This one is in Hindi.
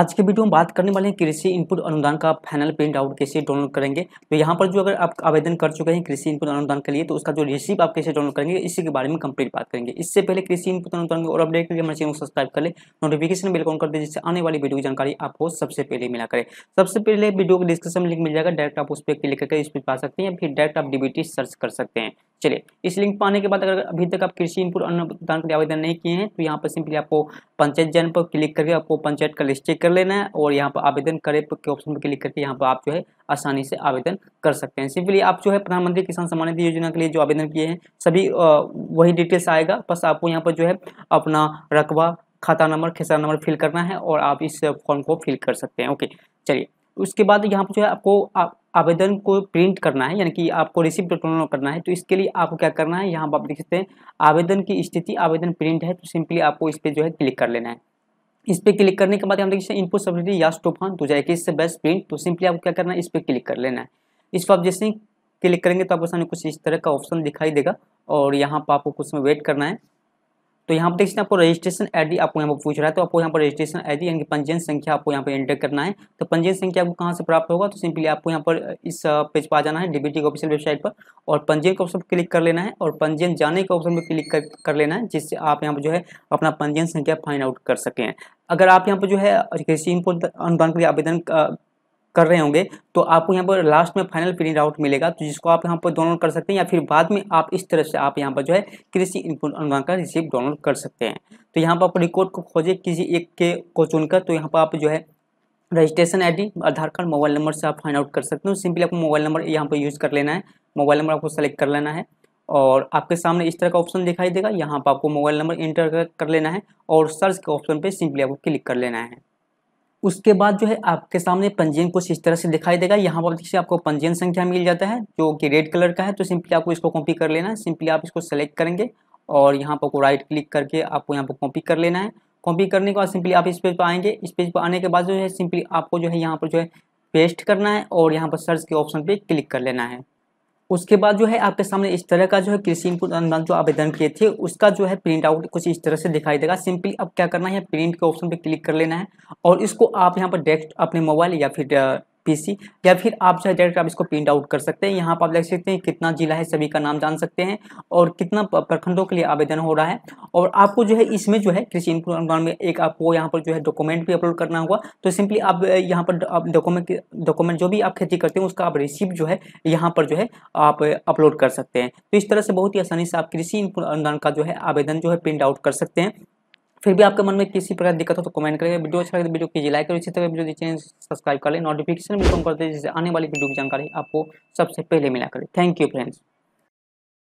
आज के वीडियो में बात करने वाले हैं कृषि इनपुट अनुदान का फाइनल प्रिंट आउट कैसे डाउनलोड करेंगे तो यहाँ पर जो अगर आप आवेदन कर चुके हैं कृषि इनपुट अनुदान के लिए तो उसका जो रिसीप आप कैसे डाउनलोड करेंगे इसी के बारे में कंप्लीट बात करेंगे इससे पहले कृषि इनपुट अनुदान और अपडेट के लिए हमारे चैनल को सब्सक्राइब कर ले नोटिफिकेशन बिल ऑन कर दे जिससे आने वाली वीडियो की जानकारी आपको सबसे पहले मिला करे सबसे पहले वीडियो के डिस्क्रिप्शन में लिंक मिल जाएगा डायरेक्ट आप उस पर क्लिक करके इस पर पा सकते हैं या फिर डायरेक्ट आप डीबीटी सर्च कर सकते हैं चलिए इस लिंक पाने के बाद अगर अभी तक आप कृषि इनपुट अनुदान के लिए आवेदन नहीं किए हैं तो यहाँ पर सिंपली आपको पंचायत जन पर क्लिक करके आपको पंचायत का लिस्ट चेक कर लेना है और यहाँ पर आवेदन करें के ऑप्शन पर क्लिक करके यहाँ पर आप जो है आसानी से आवेदन कर सकते हैं सिंपली आप जो है प्रधानमंत्री किसान सम्मान निधि योजना के लिए जो आवेदन किए हैं सभी वही डिटेल्स आएगा बस आपको यहाँ पर जो है अपना रकबा खाता नंबर खेसरा नंबर फिल करना है और आप इस फॉर्म को फिल कर सकते हैं ओके चलिए उसके बाद यहाँ पर जो है आपको आवेदन को प्रिंट करना है यानी कि आपको रिसिप्ट डाउनलोड करना है तो इसके लिए आपको क्या करना है यहाँ पर आप देख सकते हैं आवेदन की स्थिति आवेदन प्रिंट है तो सिंपली आपको इस पर जो है क्लिक कर लेना है इस पर क्लिक करने के बाद हम देखिए इनपुट सब्सिडी या स्टोफान दो तो हज़ार इससे से बेस्ट प्रिंट तो सिंपली आपको क्या करना है इस पर क्लिक कर लेना है इस पर आप जैसे ही क्लिक करेंगे तो आपको सामने कुछ इस तरह का ऑप्शन दिखाई देगा और यहाँ पर आपको कुछ वेट करना है तो यहाँ पर देख सकते हैं आपको रजिस्ट्रेशन आईडी आपको यहाँ पर पूछ रहा है तो आपको यहाँ पर रजिस्ट्रेशन आईडी यानी कि पंजीयन संख्या आपको यहाँ पर एंटर करना है तो पंजीयन संख्या आपको कहाँ से प्राप्त होगा तो सिंपली आपको यहाँ पर इस पेज पर आ जाना है डीबीटी के ऑफिशियल वेबसाइट पर और पंजीयन का ऑप्शन क्लिक कर लेना है और पंजीयन जाने के ऑप्शन पर क्लिक कर, कर लेना है जिससे आप यहाँ पर जो है अपना पंजीयन संख्या फाइंड आउट कर सकें अगर आप यहाँ पर जो है कृषि अनुदान के लिए आवेदन कर रहे होंगे तो आपको यहाँ पर लास्ट में फाइनल प्रिंट आउट मिलेगा तो जिसको आप यहाँ पर डाउनलोड कर सकते हैं या फिर बाद में आप इस तरह से आप यहाँ पर जो है कृषि इनपुट अनुदान का रिसिप्ट डाउनलोड कर सकते हैं तो यहाँ पर आप रिकॉर्ड को खोजें किसी एक के को चुनकर तो यहाँ पर आप जो है रजिस्ट्रेशन आई आधार कार्ड मोबाइल नंबर से आप फाइंड आउट कर सकते हो सिंपली आपको मोबाइल नंबर यहाँ पर यूज़ कर लेना है मोबाइल नंबर आपको सेलेक्ट कर लेना है और आपके सामने इस तरह का ऑप्शन दिखाई देगा यहाँ पर आपको मोबाइल नंबर इंटर कर लेना है और सर्च के ऑप्शन पर सिंपली आपको क्लिक कर लेना है उसके बाद जो है आपके सामने पंजीयन कुछ इस तरह से दिखाई देगा यहाँ पर देखिए आपको पंजीयन संख्या मिल जाता है जो कि रेड कलर का है तो सिंपली आपको इसको कॉपी कर लेना है सिंपली आप इसको सेलेक्ट करेंगे और यहाँ पर को राइट क्लिक करके आपको यहाँ पर कॉपी कर लेना है कॉपी करने के बाद सिंपली आप इस पेज पर आएंगे इस पेज पर आने के बाद जो है सिंपली आपको जो है यहाँ पर जो है पेस्ट करना है और यहाँ पर सर्च के ऑप्शन पर क्लिक कर लेना है उसके बाद जो है आपके सामने इस तरह का जो है कृषि इनपुट अनुदान जो आवेदन किए थे उसका जो है प्रिंट आउट कुछ इस तरह से दिखाई देगा सिंपली अब क्या करना है प्रिंट के ऑप्शन पे क्लिक कर लेना है और इसको आप यहाँ पर डायरेक्ट अपने मोबाइल या फिर पीसी या फिर आप जो है डायरेक्ट आप इसको प्रिंट आउट कर सकते हैं यहाँ पर आप देख सकते हैं कितना जिला है सभी का नाम जान सकते हैं और कितना प्रखंडों के लिए आवेदन हो रहा है और आपको जो है इसमें जो है कृषि अनुदान में एक आपको यहाँ पर जो है डॉक्यूमेंट भी अपलोड करना होगा तो सिंपली आप यहाँ पर डॉक्यूमेंट डॉक्यूमेंट जो भी आप खेती करते हैं उसका आप रिसिप्ट जो है यहाँ पर जो है आप अपलोड कर सकते हैं तो इस तरह से बहुत ही आसानी से आप कृषि अनुदान का जो है आवेदन जो है प्रिंट आउट कर सकते हैं फिर भी आपके मन में किसी प्रकार दिक्कत हो तो कमेंट करेंगे वीडियो अच्छा लगे तो वीडियो कीजिए लाइक करें इसी तरह वीडियो चैनल सब्सक्राइब कर लें नोटिफिकेशन भी कम कर दें जिससे आने वाली वीडियो की जानकारी आपको सबसे पहले मिला करें थैंक यू फ्रेंड्स